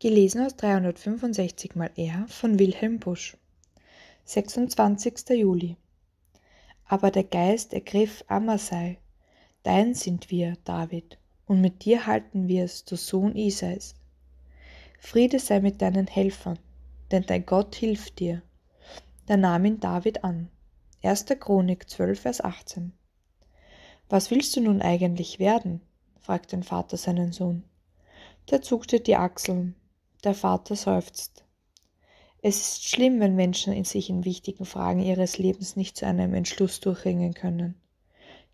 Gelesen aus 365 mal R von Wilhelm Busch. 26. Juli. Aber der Geist ergriff Amasai. Dein sind wir, David, und mit dir halten wir es, du Sohn Isais. Friede sei mit deinen Helfern, denn dein Gott hilft dir. Da nahm ihn David an. 1. Chronik 12, Vers 18. Was willst du nun eigentlich werden? fragte den Vater seinen Sohn. Der zuckte die Achseln der Vater seufzt. Es ist schlimm, wenn Menschen in sich in wichtigen Fragen ihres Lebens nicht zu einem Entschluss durchringen können.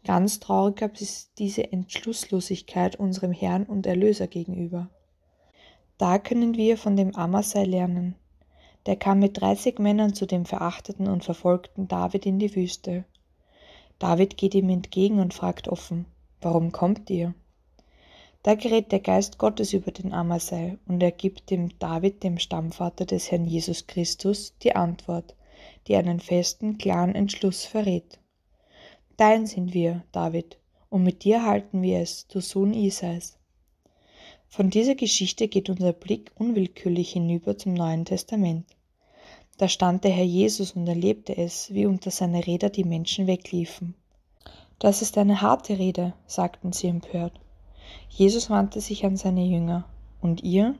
Ganz traurig gab es diese Entschlusslosigkeit unserem Herrn und Erlöser gegenüber. Da können wir von dem Amasai lernen. Der kam mit 30 Männern zu dem verachteten und verfolgten David in die Wüste. David geht ihm entgegen und fragt offen, warum kommt ihr? Da gerät der Geist Gottes über den Amasai und er gibt dem David, dem Stammvater des Herrn Jesus Christus, die Antwort, die einen festen, klaren Entschluss verrät. Dein sind wir, David, und mit dir halten wir es, du Sohn Isais. Von dieser Geschichte geht unser Blick unwillkürlich hinüber zum Neuen Testament. Da stand der Herr Jesus und erlebte es, wie unter seine Räder die Menschen wegliefen. Das ist eine harte Rede, sagten sie empört. Jesus wandte sich an seine Jünger. Und ihr?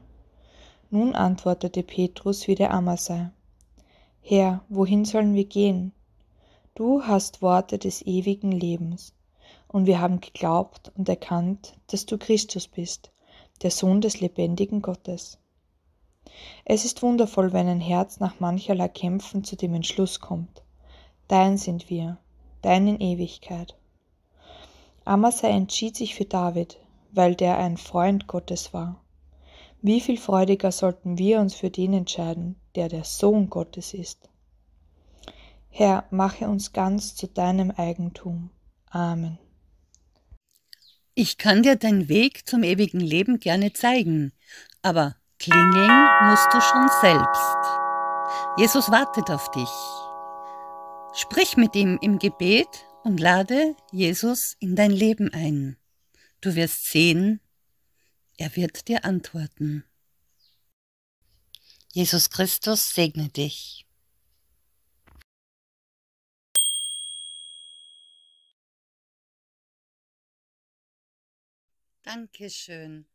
Nun antwortete Petrus wie der Amasai. Herr, wohin sollen wir gehen? Du hast Worte des ewigen Lebens, und wir haben geglaubt und erkannt, dass du Christus bist, der Sohn des lebendigen Gottes. Es ist wundervoll, wenn ein Herz nach mancherlei Kämpfen zu dem Entschluss kommt. Dein sind wir, dein in Ewigkeit. Amasai entschied sich für David, weil der ein Freund Gottes war. Wie viel freudiger sollten wir uns für den entscheiden, der der Sohn Gottes ist. Herr, mache uns ganz zu deinem Eigentum. Amen. Ich kann dir deinen Weg zum ewigen Leben gerne zeigen, aber klingeln musst du schon selbst. Jesus wartet auf dich. Sprich mit ihm im Gebet und lade Jesus in dein Leben ein. Du wirst sehen, er wird dir antworten. Jesus Christus segne dich. Dankeschön.